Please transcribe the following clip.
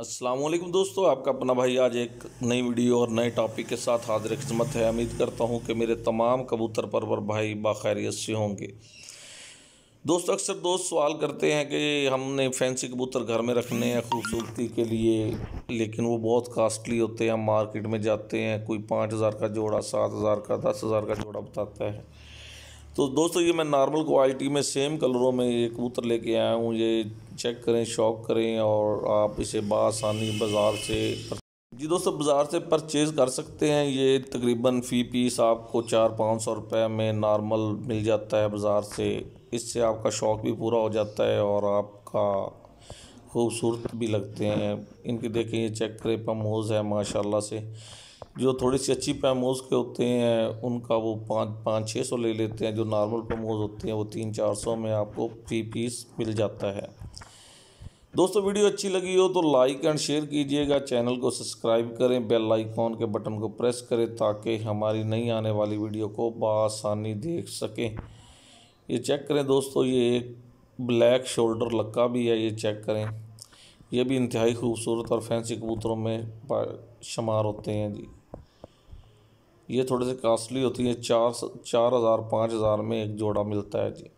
असलम दोस्तों आपका अपना भाई आज एक नई वीडियो और नए टॉपिक के साथ हाजिर खिदमत है उम्मीद करता हूँ कि मेरे तमाम कबूतर परवर भाई बाखैरियत से होंगे दोस्तों अक्सर दोस्त सवाल करते हैं कि हमने फैंसी कबूतर घर में रखने हैं खूबसूरती के लिए लेकिन वो बहुत कास्टली होते हैं हम मार्केट में जाते हैं कोई पाँच हज़ार का जोड़ा सात हज़ार का दस हज़ार का जोड़ा बताता है तो दोस्तों ये मैं नॉर्मल क्वालिटी में सेम कलरों में ये कबूतर लेके आया हूँ ये चेक करें शॉक करें और आप इसे बसानी बाज़ार से जी दोस्तों बाज़ार से परचेज़ कर सकते हैं ये तकरीबन फ़ी पीस आपको चार पाँच सौ रुपये में नॉर्मल मिल जाता है बाज़ार से इससे आपका शौक़ भी पूरा हो जाता है और आपका खूबसूरत भी लगते हैं इनके देखें ये चेक करें पमोज़ है माशाल्लाह से जो थोड़ी सी अच्छी पैमोज़ के होते हैं उनका वो पाँच पाँच छः सौ ले लेते हैं जो नॉर्मल पैमोज़ होते हैं वो तीन चार सौ में आपको फ्री पीस मिल जाता है दोस्तों वीडियो अच्छी लगी हो तो लाइक एंड शेयर कीजिएगा चैनल को सब्सक्राइब करें बेल आइकॉन के बटन को प्रेस करें ताकि हमारी नई आने वाली वीडियो को बसानी देख सकें ये चेक करें दोस्तों ये एक ब्लैक शोल्डर लक्का भी है ये चेक करें ये भी इंतहाई खूबसूरत और फैंसी कबूतरों में शुमार होते हैं जी ये थोड़े से कास्टली होती हैं चार चार हज़ार पाँच हज़ार में एक जोड़ा मिलता है जी